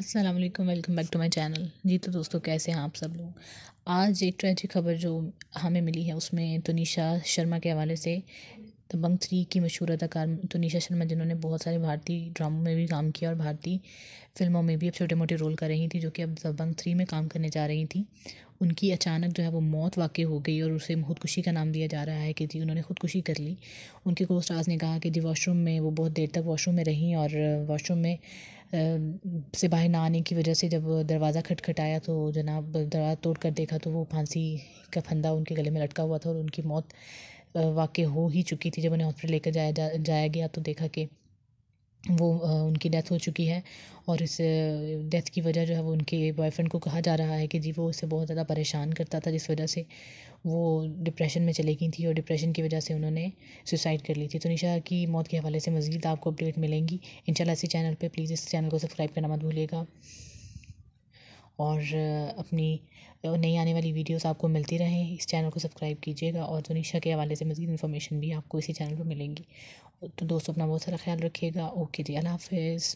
अस्सलाम वालेकुम welcome back to my channel जी तो दोस्तों कैसे हैं आप सब लोग आज एक ट्रेजिक खबर जो हमें मिली है उसमें तुनिशा शर्मा के हवाले से दबंग थ्री की मशहूर अदाकार तुनिशा शर्मा जिन्होंने बहुत सारे भारतीय ड्रामों में भी काम किया और भारतीय फिल्मों में भी अब छोटे मोटे रोल कर रही थी जो कि अब दबंग थ्री में काम करने जा रही थी उनकी अचानक जो है वो मौत वाकई हो गई और उसे खुदकुशी का नाम दिया जा रहा है कि जी उन्होंने खुदकुशी कर ली उनके को स्टार्स ने कहा कि जी वॉशरूम में वो बहुत देर तक वॉशरूम में रहीं और वॉशरूम में सिपाही ना आने की वजह से जब दरवाज़ा खटखटाया तो जनाब दरवाज़ा तोड़ कर देखा तो वो फांसी का फंदा उनके गले में लटका हुआ था और उनकी मौत वाक़ई हो ही चुकी थी जब उन्हें हॉस्पिटल लेकर जाया जा जाया गया तो देखा कि वो उनकी डेथ हो चुकी है और इस डेथ की वजह जो है वो उनके बॉयफ्रेंड को कहा जा रहा है कि जी वो उसे बहुत ज़्यादा परेशान करता था जिस वजह से वो डिप्रेशन में चली गई थी और डिप्रेशन की वजह से उन्होंने सुसाइड कर ली थी तो निशा की मौत के हवाले से मज़ीद आपको अपडेट मिलेंगी इन इसी चैनल पर प्लीज़ इस चैनल को सब्सक्राइब करना मत भूलिएगा और अपनी और नई आने वाली वीडियोस आपको मिलती रहें इस चैनल को सब्सक्राइब कीजिएगा और जोनिशा के हवाले से मज़ीद इन्फॉर्मेशन भी आपको इसी चैनल पर मिलेंगी तो दोस्तों अपना बहुत सारा ख्याल रखिएगा ओके जी अल्लाह हाफिज़